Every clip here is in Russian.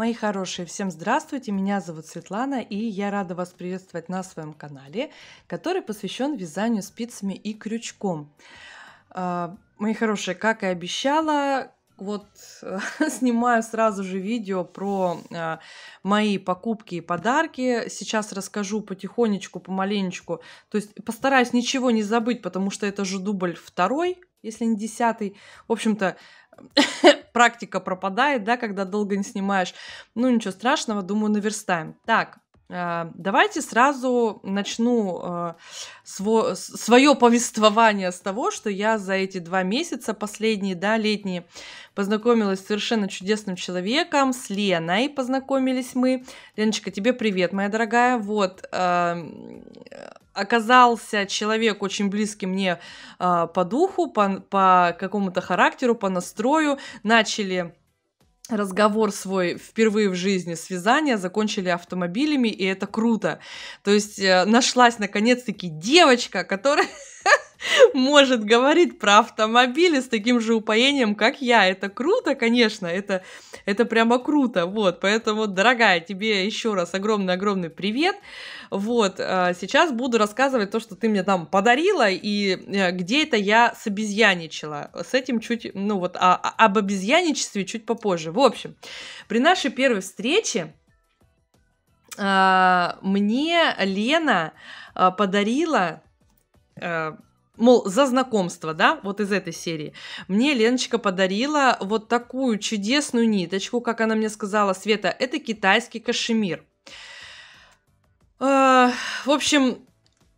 Мои хорошие, всем здравствуйте! Меня зовут Светлана, и я рада вас приветствовать на своем канале, который посвящен вязанию спицами и крючком. А, мои хорошие, как и обещала, вот снимаю сразу же видео про э, мои покупки и подарки. Сейчас расскажу потихонечку, помаленечку. То есть постараюсь ничего не забыть, потому что это же дубль второй, если не десятый. В общем-то, практика пропадает, да, когда долго не снимаешь. Ну, ничего страшного, думаю, наверстаем. Так, э, Давайте сразу начну э, свое повествование с того, что я за эти два месяца, последние, да, летние, познакомилась с совершенно чудесным человеком, с Леной познакомились мы. Леночка, тебе привет, моя дорогая. Вот, эм, оказался человек очень близкий мне э, по духу, по, по какому-то характеру, по настрою. Начали разговор свой впервые в жизни с закончили автомобилями, и это круто. То есть э, нашлась наконец-таки девочка, которая может говорить про автомобили с таким же упоением, как я. Это круто, конечно, это, это прямо круто, вот. Поэтому, дорогая, тебе еще раз огромный-огромный привет. Вот, а, сейчас буду рассказывать то, что ты мне там подарила, и э, где это я с обезьяничала С этим чуть, ну вот, а, а, об обезьяничестве чуть попозже. В общем, при нашей первой встрече а, мне Лена подарила э, мол, за знакомство, да, вот из этой серии, мне Леночка подарила вот такую чудесную ниточку, как она мне сказала, Света, это китайский кашемир. Э, в общем,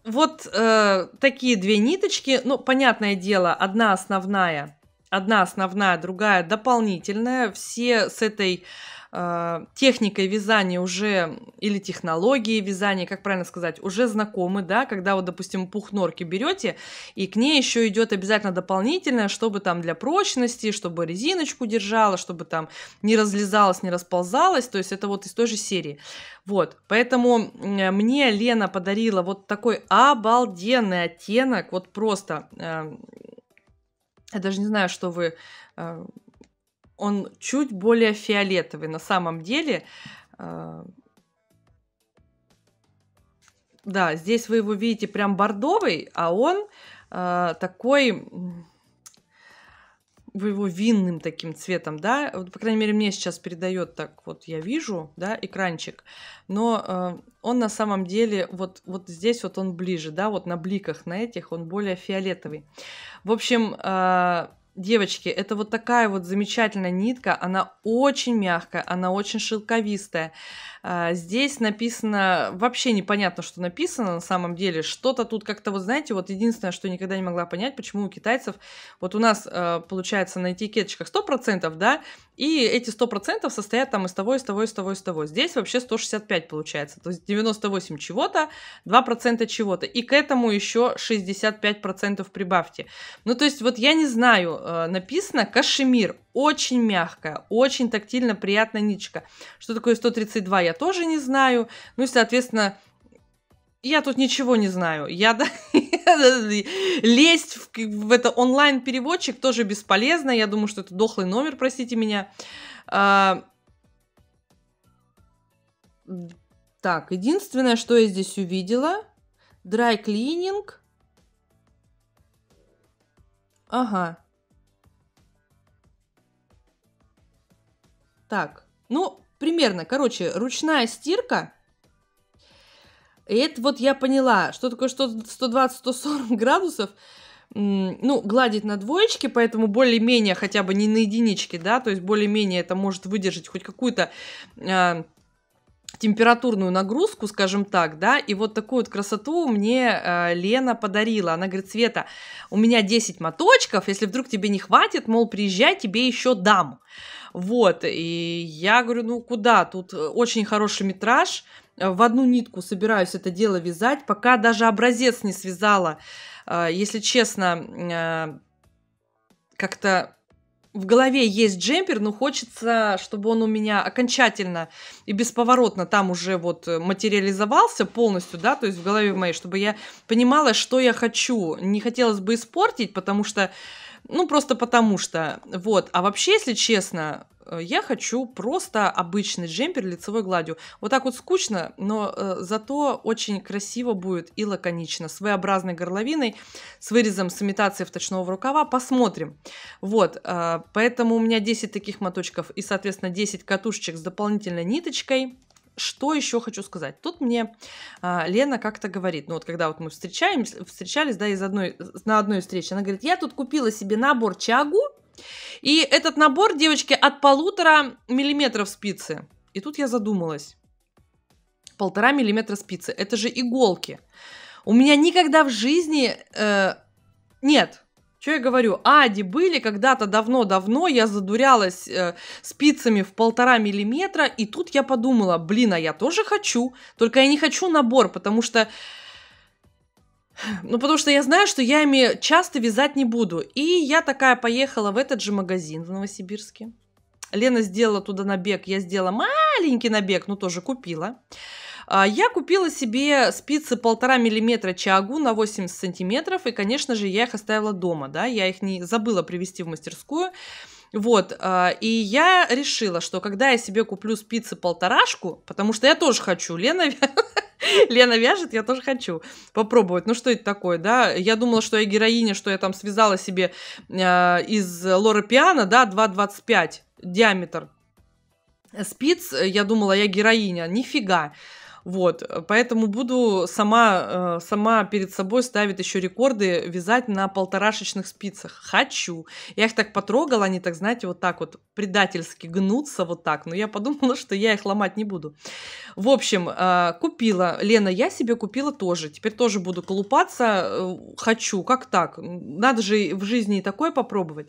вот э, такие две ниточки, ну, понятное дело, одна основная – одна основная, другая дополнительная. Все с этой э, техникой вязания уже, или технологией вязания, как правильно сказать, уже знакомы, да, когда вот, допустим, пух норки берете, и к ней еще идет обязательно дополнительное, чтобы там для прочности, чтобы резиночку держала, чтобы там не разлезалась, не расползалась, то есть это вот из той же серии. Вот, поэтому э, мне Лена подарила вот такой обалденный оттенок, вот просто... Э, я даже не знаю, что вы... Э, он чуть более фиолетовый на самом деле. Э. Да, здесь вы его видите прям бордовый, а он э, такой вы его винным таким цветом, да, вот, по крайней мере, мне сейчас передает так, вот я вижу, да, экранчик, но э, он на самом деле вот, вот здесь вот он ближе, да, вот на бликах, на этих он более фиолетовый. В общем, э, Девочки, это вот такая вот замечательная нитка, она очень мягкая, она очень шелковистая. А, здесь написано, вообще непонятно, что написано на самом деле, что-то тут как-то, вот знаете, вот единственное, что никогда не могла понять, почему у китайцев, вот у нас а, получается на этикеточках 100%, да, и эти 100% состоят там из того, из того, из того, из того. Здесь вообще 165 получается, то есть 98 чего-то, 2% чего-то, и к этому еще 65% прибавьте. Ну, то есть вот я не знаю, э, написано «Кашемир». Очень мягкая, очень тактильно приятная ниточка. Что такое 132, я тоже не знаю. Ну и, соответственно, я тут ничего не знаю. Я лезть в, в это онлайн-переводчик тоже бесполезно. Я думаю, что это дохлый номер, простите меня. А... Так, единственное, что я здесь увидела, драй-клининг. Ага. Так, ну, примерно, короче, ручная стирка. И это вот я поняла, что такое что 120-140 градусов. Ну, гладить на двоечке, поэтому более-менее хотя бы не на единичке, да, то есть более-менее это может выдержать хоть какую-то э, температурную нагрузку, скажем так, да, и вот такую вот красоту мне э, Лена подарила. Она говорит, Света, у меня 10 моточков, если вдруг тебе не хватит, мол, приезжай, тебе еще дам. Вот, и я говорю, ну куда, тут э, очень хороший метраж, э, в одну нитку собираюсь это дело вязать, пока даже образец не связала, э, если честно, как-то в голове есть джемпер, но хочется, чтобы он у меня окончательно и бесповоротно там уже вот материализовался полностью, да, то есть в голове моей, чтобы я понимала, что я хочу. Не хотелось бы испортить, потому что ну, просто потому что. Вот. А вообще, если честно, э, я хочу просто обычный джемпер лицевой гладью. Вот так вот скучно, но э, зато очень красиво будет и лаконично. С v горловиной, с вырезом с имитацией вточного рукава. Посмотрим. Вот, э, поэтому у меня 10 таких моточков и, соответственно, 10 катушечек с дополнительной ниточкой что еще хочу сказать? Тут мне а, Лена как-то говорит, ну вот когда вот мы встречаемся, встречались, да, из одной, на одной встрече, она говорит, я тут купила себе набор чагу, и этот набор, девочки, от полутора миллиметров спицы. И тут я задумалась. Полтора миллиметра спицы, это же иголки. У меня никогда в жизни... Э, нет, что я говорю? Ади были когда-то давно-давно, я задурялась э, спицами в полтора миллиметра, и тут я подумала, блин, а я тоже хочу, только я не хочу набор, потому что... Ну, потому что я знаю, что я ими часто вязать не буду. И я такая поехала в этот же магазин в Новосибирске. Лена сделала туда набег, я сделала маленький набег, но тоже купила. А, я купила себе спицы полтора миллиметра чагу на 80 сантиметров, и, конечно же, я их оставила дома, да, я их не забыла привезти в мастерскую. Вот, а, и я решила, что когда я себе куплю спицы полторашку, потому что я тоже хочу, Лена, Лена вяжет, я тоже хочу попробовать. Ну что это такое, да? Я думала, что я героиня, что я там связала себе э, из Лора Пиана, да, 2,25 диаметр спиц. Я думала, я героиня. Нифига. Вот, э, поэтому буду сама, э, сама перед собой ставить еще рекорды, вязать на полторашечных спицах. Хочу. Я их так потрогала, они так, знаете, вот так вот предательски гнутся вот так. Но я подумала, что я их ломать не буду. В общем, э, купила. Лена, я себе купила тоже. Теперь тоже буду колупаться. Хочу. Как так? Надо же в жизни и такое попробовать.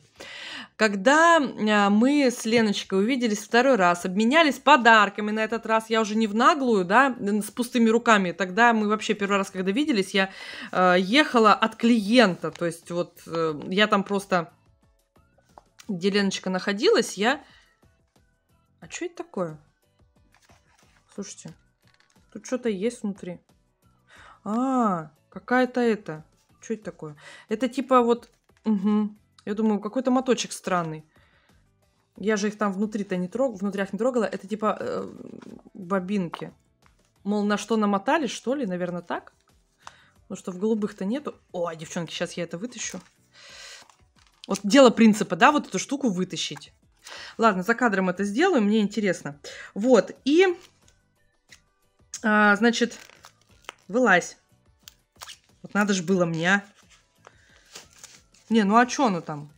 Когда а, мы с Леночкой увиделись второй раз, обменялись подарками, на этот раз я уже не в наглую, да, с пустыми руками. Тогда мы вообще первый раз, когда виделись, я э, ехала от клиента, то есть вот э, я там просто, где Леночка находилась, я... А что это такое? Слушайте, тут что-то есть внутри. А, какая-то это. Что это такое? Это типа вот... Угу. Я думаю, какой-то моточек странный. Я же их там внутри-то не трогала, внутрях не трогала. Это типа э, бобинки. Мол, на что намотали, что ли? Наверное, так. Ну что в голубых-то нету. О, девчонки, сейчас я это вытащу. Вот дело принципа, да, вот эту штуку вытащить. Ладно, за кадром это сделаю, мне интересно. Вот, и, а, значит, вылазь. Вот надо же было мне. Не, ну а чё оно там?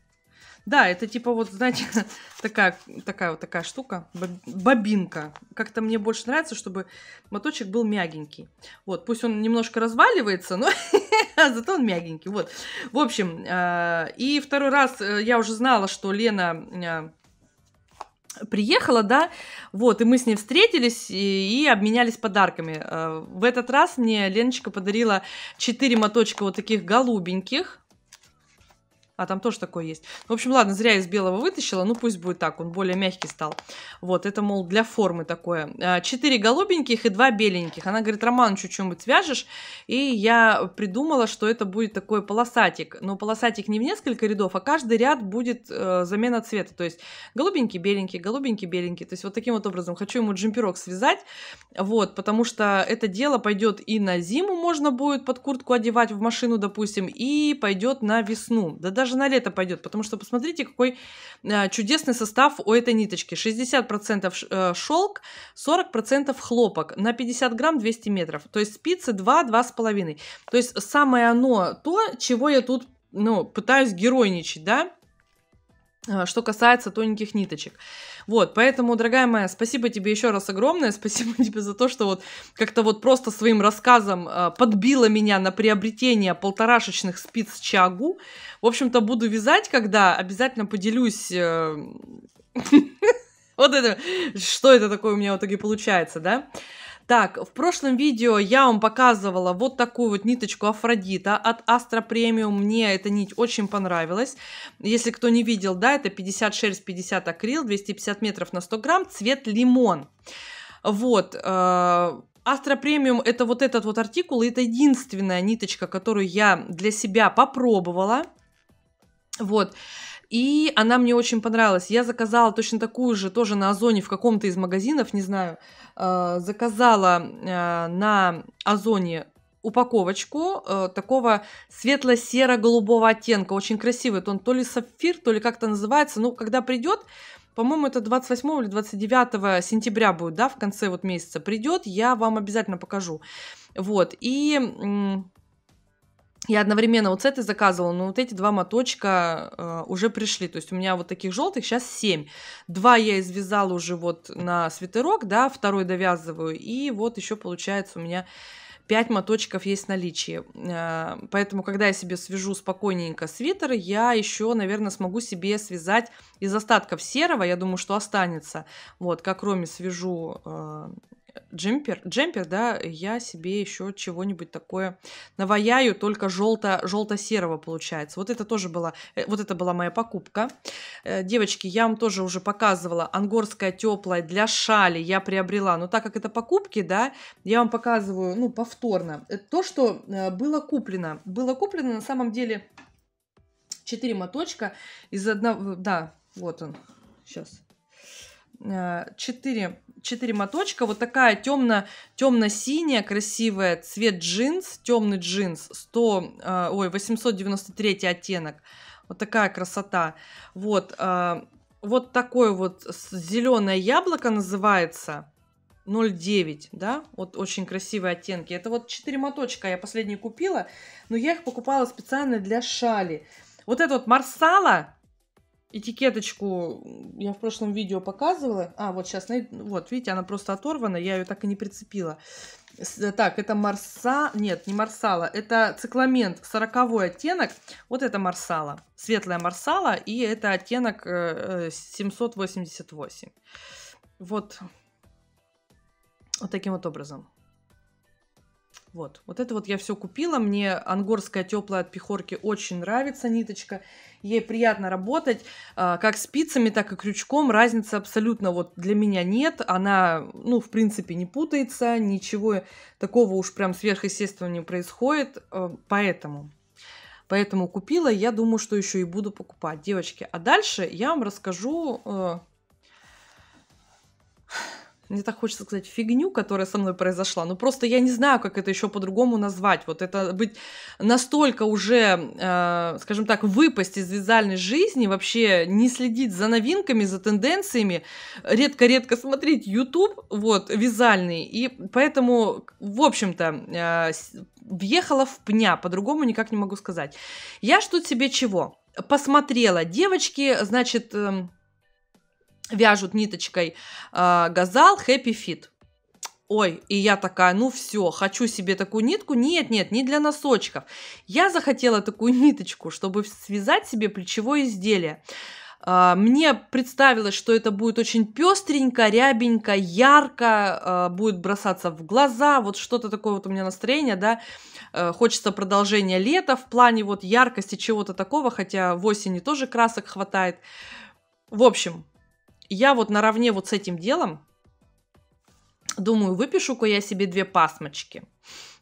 Да, это типа вот, знаете, такая, такая вот такая штука, бобинка. Как-то мне больше нравится, чтобы моточек был мягенький. Вот, пусть он немножко разваливается, но а зато он мягенький. Вот, в общем, э, и второй раз э, я уже знала, что Лена э, приехала, да, вот, и мы с ней встретились и, и обменялись подарками. В этот раз мне Леночка подарила 4 моточка вот таких голубеньких, а, там тоже такое есть. В общем, ладно, зря из белого вытащила. Ну, пусть будет так, он более мягкий стал. Вот, это, мол, для формы такое. А, четыре голубеньких и два беленьких. Она говорит, Роман, что-нибудь вяжешь? И я придумала, что это будет такой полосатик. Но полосатик не в несколько рядов, а каждый ряд будет э, замена цвета. То есть голубенький, беленький, голубенький, беленький. То есть вот таким вот образом хочу ему джемперок связать. Вот, потому что это дело пойдет и на зиму можно будет под куртку одевать в машину, допустим, и пойдет на весну. Да даже даже на лето пойдет, потому что посмотрите, какой э, чудесный состав у этой ниточки. 60% шелк, 40% хлопок, на 50 грамм 200 метров. То есть спицы 2-2,5. То есть самое оно, то, чего я тут ну, пытаюсь геройничать, да, а, что касается тоненьких ниточек. Вот, поэтому, дорогая моя, спасибо тебе еще раз огромное, спасибо тебе за то, что вот как-то вот просто своим рассказом э, подбила меня на приобретение полторашечных спиц чагу. В общем-то, буду вязать, когда обязательно поделюсь... Э, вот это, что это такое у меня в итоге получается, да? Так, в прошлом видео я вам показывала вот такую вот ниточку Афродита от Astra Premium. Мне эта нить очень понравилась. Если кто не видел, да, это 50 шерсть, 50 акрил, 250 метров на 100 грамм, цвет лимон. Вот, э Астра Премиум это вот этот вот артикул, и это единственная ниточка, которую я для себя попробовала. Вот. И она мне очень понравилась. Я заказала точно такую же, тоже на Озоне в каком-то из магазинов, не знаю. Э, заказала э, на Озоне упаковочку э, такого светло-серо-голубого оттенка. Очень красивый. Это он то ли сапфир, то ли как-то называется. Ну, когда придет, по-моему, это 28 или 29 сентября будет, да, в конце вот месяца придет, я вам обязательно покажу. Вот, и м- я одновременно вот с этой заказывала, но вот эти два моточка э, уже пришли. То есть у меня вот таких желтых сейчас семь. Два я извязала уже вот на свитерок, да, второй довязываю. И вот еще получается у меня пять моточков есть в наличии. Э, поэтому, когда я себе свяжу спокойненько свитер, я еще, наверное, смогу себе связать из остатков серого, я думаю, что останется. Вот, как Роме свяжу э, джемпер, джемпер, да, я себе еще чего-нибудь такое наваяю, только желто, желто-серого получается. Вот это тоже была, э, вот это была моя покупка. Э, девочки, я вам тоже уже показывала, ангорская теплая для шали я приобрела, но так как это покупки, да, я вам показываю, ну, повторно. Э, то, что было куплено, было куплено на самом деле 4 моточка из одного, да, вот он, сейчас, 4, э, 4 моточка. Вот такая темно, темно-синяя, красивая, цвет джинс, темный джинс, 100, э, ой, 893 оттенок. Вот такая красота. Вот, э, вот такое вот зеленое яблоко называется. 0,9, да, вот очень красивые оттенки. Это вот 4 моточка я последние купила, но я их покупала специально для шали. Вот это вот марсала, этикеточку я в прошлом видео показывала. А, вот сейчас, вот, видите, она просто оторвана, я ее так и не прицепила. Э, так, это Марса, нет, не Марсала, это цикламент 40 оттенок, вот это Марсала, светлая Марсала, и это оттенок 788. Э, э, вот, вот таким вот образом. Вот, вот это вот я все купила. Мне ангорская теплая от пихорки очень нравится ниточка. Ей приятно работать. А, как спицами, так и крючком разницы абсолютно вот для меня нет. Она, ну, в принципе, не путается. Ничего такого уж прям сверхъестественного не происходит. А, поэтому Поэтому купила, я думаю, что еще и буду покупать, девочки. А дальше я вам расскажу... А, мне так хочется сказать, фигню, которая со мной произошла. Но ну, просто я не знаю, как это еще по-другому назвать. Вот это быть настолько уже, э, скажем так, выпасть из вязальной жизни, вообще не следить за новинками, за тенденциями, редко-редко смотреть YouTube, вот, вязальный. И поэтому, в общем-то, э, въехала в пня, по-другому никак не могу сказать. Я что тебе чего? Посмотрела. Девочки, значит... Э, вяжут ниточкой а, газал Happy Fit. Ой, и я такая, ну все, хочу себе такую нитку. Нет, нет, не для носочков. Я захотела такую ниточку, чтобы связать себе плечевое изделие. А, мне представилось, что это будет очень пестренько, рябенько, ярко, а, будет бросаться в глаза, вот что-то такое вот у меня настроение, да, э, хочется продолжения лета в плане вот яркости чего-то такого, хотя в осени тоже красок хватает. В общем, я вот наравне вот с этим делом, думаю, выпишу-ка я себе две пасмочки.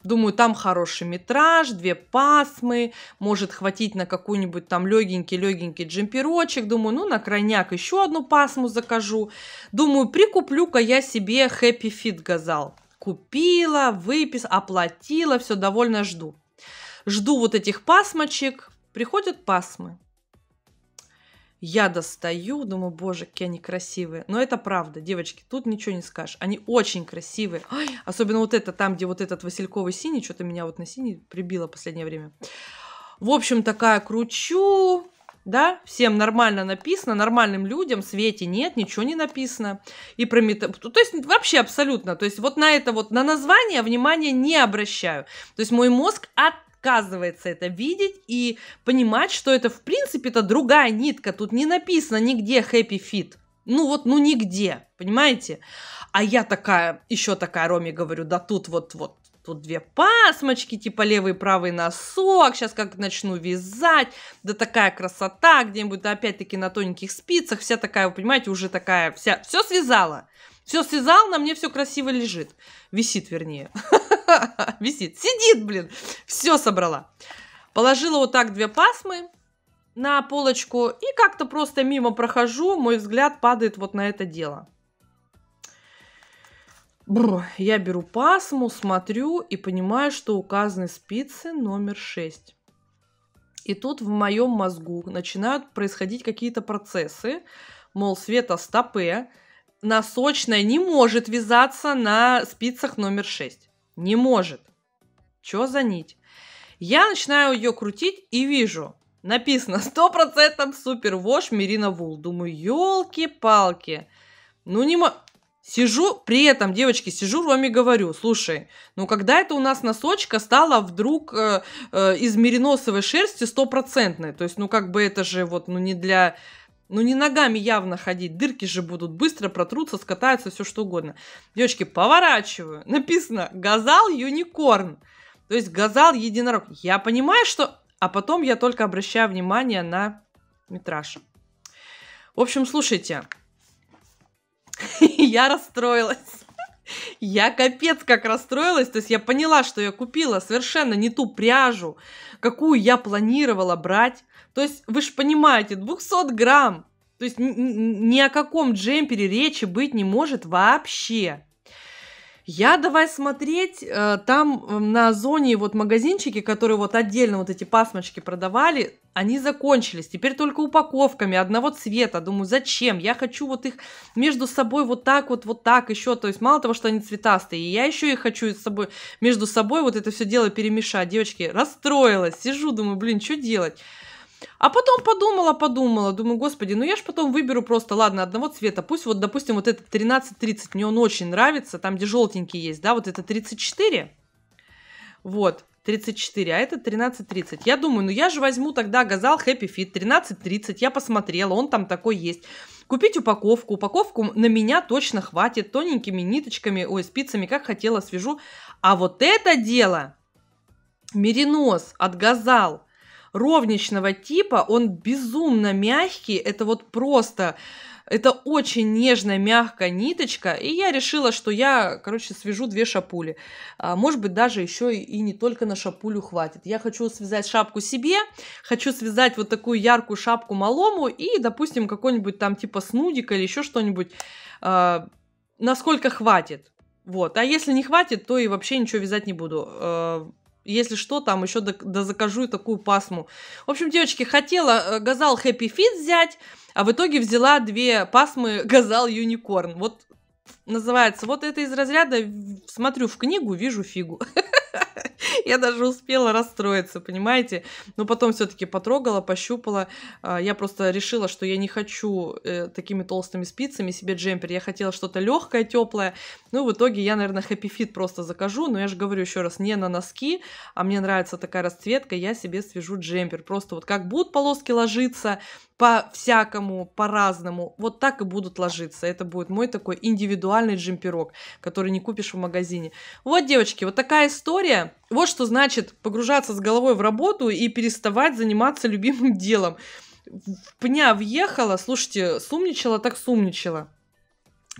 Думаю, там хороший метраж, две пасмы, может хватить на какой-нибудь там легенький-легенький джемперочек. Думаю, ну на крайняк еще одну пасму закажу. Думаю, прикуплю-ка я себе Happy Fit Газал. Купила, выпис, оплатила, все, довольно жду. Жду вот этих пасмочек, приходят пасмы. Я достаю, думаю, боже, какие они красивые. Но это правда, девочки, тут ничего не скажешь. Они очень красивые. Ой, особенно вот это, там, где вот этот васильковый синий, что-то меня вот на синий прибило в последнее время. В общем, такая кручу, да, всем нормально написано, нормальным людям, Свете нет, ничего не написано. И про мета... То есть вообще абсолютно, то есть вот на это вот, на название внимания не обращаю. То есть мой мозг от отказывается это видеть и понимать, что это в принципе-то другая нитка. Тут не написано нигде happy fit. Ну вот, ну нигде, понимаете? А я такая, еще такая Роме говорю, да тут вот, вот, тут две пасмочки, типа левый и правый носок, сейчас как начну вязать, да такая красота, где-нибудь да, опять-таки на тоненьких спицах, вся такая, вы понимаете, уже такая, вся, все связала. Все связал, на мне все красиво лежит. Висит, вернее. Висит. Сидит, блин. Все собрала. Положила вот так две пасмы на полочку и как-то просто мимо прохожу, мой взгляд падает вот на это дело. Бррр. Я беру пасму, смотрю и понимаю, что указаны спицы номер 6. И тут в моем мозгу начинают происходить какие-то процессы, мол, Света стопе, носочная не может вязаться на спицах номер 6. Не может. Чё за нить? Я начинаю ее крутить и вижу. Написано 100% супервош Мерина Вул. Думаю, елки-палки. Ну не мо... Сижу, при этом, девочки, сижу, Роме говорю, слушай, ну когда это у нас носочка стала вдруг э, э, из мериносовой шерсти стопроцентной? То есть, ну как бы это же вот, ну не для ну не ногами явно ходить, дырки же будут быстро протрутся, скатаются, все что угодно. Девочки, поворачиваю. Написано «Газал юникорн». То есть «Газал единорог». Я понимаю, что... А потом я только обращаю внимание на метраж. В общем, слушайте, я расстроилась. Я капец как расстроилась, то есть я поняла, что я купила совершенно не ту пряжу, какую я планировала брать. То есть вы же понимаете, 200 грамм, то есть ни, ни о каком джемпере речи быть не может вообще. Я давай смотреть, э, там э, на зоне вот магазинчики, которые вот отдельно вот эти пасмочки продавали, они закончились. Теперь только упаковками одного цвета. Думаю, зачем? Я хочу вот их между собой вот так вот, вот так еще. То есть мало того, что они цветастые, я еще и хочу с собой, между собой вот это все дело перемешать. Девочки, расстроилась, сижу, думаю, блин, что делать? А потом подумала, подумала, думаю, господи, ну я же потом выберу просто, ладно, одного цвета. Пусть вот, допустим, вот этот 1330, мне он очень нравится, там, где желтенький есть, да, вот это 34. Вот, 34, а это 13.30. Я думаю, ну я же возьму тогда Газал Happy Fit 13.30, я посмотрела, он там такой есть. Купить упаковку, упаковку на меня точно хватит, тоненькими ниточками, ой, спицами, как хотела, свяжу. А вот это дело, меринос от Газал, ровничного типа, он безумно мягкий, это вот просто... Это очень нежная, мягкая ниточка, и я решила, что я, короче, свяжу две шапули. А, может быть, даже еще и не только на шапулю хватит. Я хочу связать шапку себе, хочу связать вот такую яркую шапку малому и, допустим, какой-нибудь там типа снудика или еще что-нибудь, а, насколько хватит. Вот, а если не хватит, то и вообще ничего вязать не буду. А, если что, там еще до, до закажу такую пасму. В общем, девочки, хотела э, Газал Happy Fit взять, а в итоге взяла две пасмы Газал Юникорн. Вот называется. Вот это из разряда смотрю в книгу, вижу фигу. Я даже успела расстроиться, понимаете? Но потом все-таки потрогала, пощупала. А, я просто решила, что я не хочу э, такими толстыми спицами себе джемпер. Я хотела что-то легкое, теплое. Ну, в итоге я, наверное, хэппи фит просто закажу. Но я же говорю еще раз, не на носки, а мне нравится такая расцветка. Я себе свяжу джемпер. Просто вот как будут полоски ложиться, по-всякому, по-разному. Вот так и будут ложиться. Это будет мой такой индивидуальный джемперок, который не купишь в магазине. Вот, девочки, вот такая история. Вот что значит погружаться с головой в работу и переставать заниматься любимым делом. пня въехала, слушайте, сумничала так сумничала.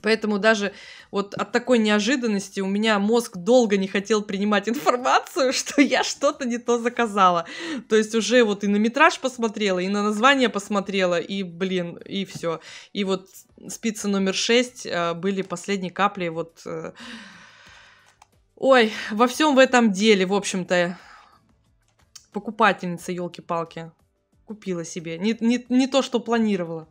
Поэтому даже вот от такой неожиданности у меня мозг долго не хотел принимать информацию, что я что-то не то заказала. То есть уже вот и на метраж посмотрела, и на название посмотрела, и, блин, и все. И вот спицы номер 6 э, были последней капли. вот... Э, ой, во всем в этом деле, в общем-то, покупательница, елки-палки, купила себе. Не, не, не то, что планировала.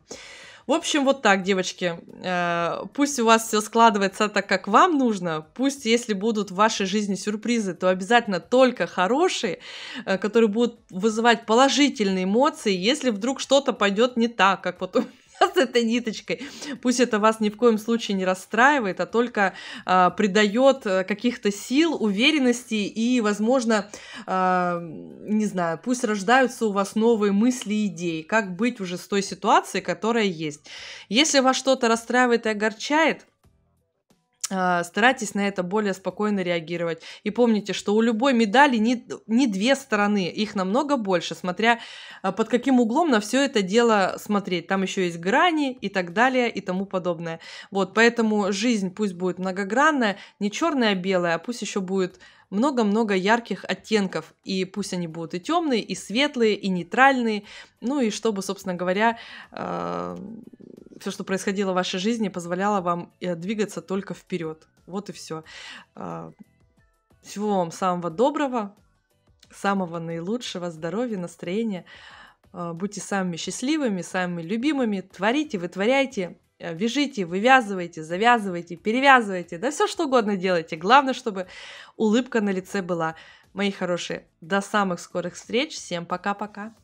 В общем, вот так, девочки. Э, пусть у вас все складывается так, как вам нужно. Пусть, если будут в вашей жизни сюрпризы, то обязательно только хорошие, э, которые будут вызывать положительные эмоции, если вдруг что-то пойдет не так, как вот у с этой ниточкой. Пусть это вас ни в коем случае не расстраивает, а только а, э, придает каких-то сил, уверенности и, возможно, э, не знаю, пусть рождаются у вас новые мысли и идеи, как быть уже с той ситуацией, которая есть. Если вас что-то расстраивает и огорчает, а, старайтесь на это более спокойно реагировать. И помните, что у любой медали не, не две стороны, их намного больше, смотря а, под каким углом на все это дело смотреть. Там еще есть грани и так далее и тому подобное. Вот, поэтому жизнь пусть будет многогранная, не черная, а белая, а пусть еще будет много-много ярких оттенков. И пусть они будут и темные, и светлые, и нейтральные. Ну и чтобы, собственно говоря, а, все, что происходило в вашей жизни, позволяло вам э, двигаться только вперед. Вот и все. А, всего вам самого доброго, самого наилучшего здоровья, настроения. А, будьте самыми счастливыми, самыми любимыми, творите, вытворяйте, э, вяжите, вывязывайте, завязывайте, перевязывайте, да все что угодно делайте. Главное, чтобы улыбка на лице была. Мои хорошие, до самых скорых встреч. Всем пока-пока.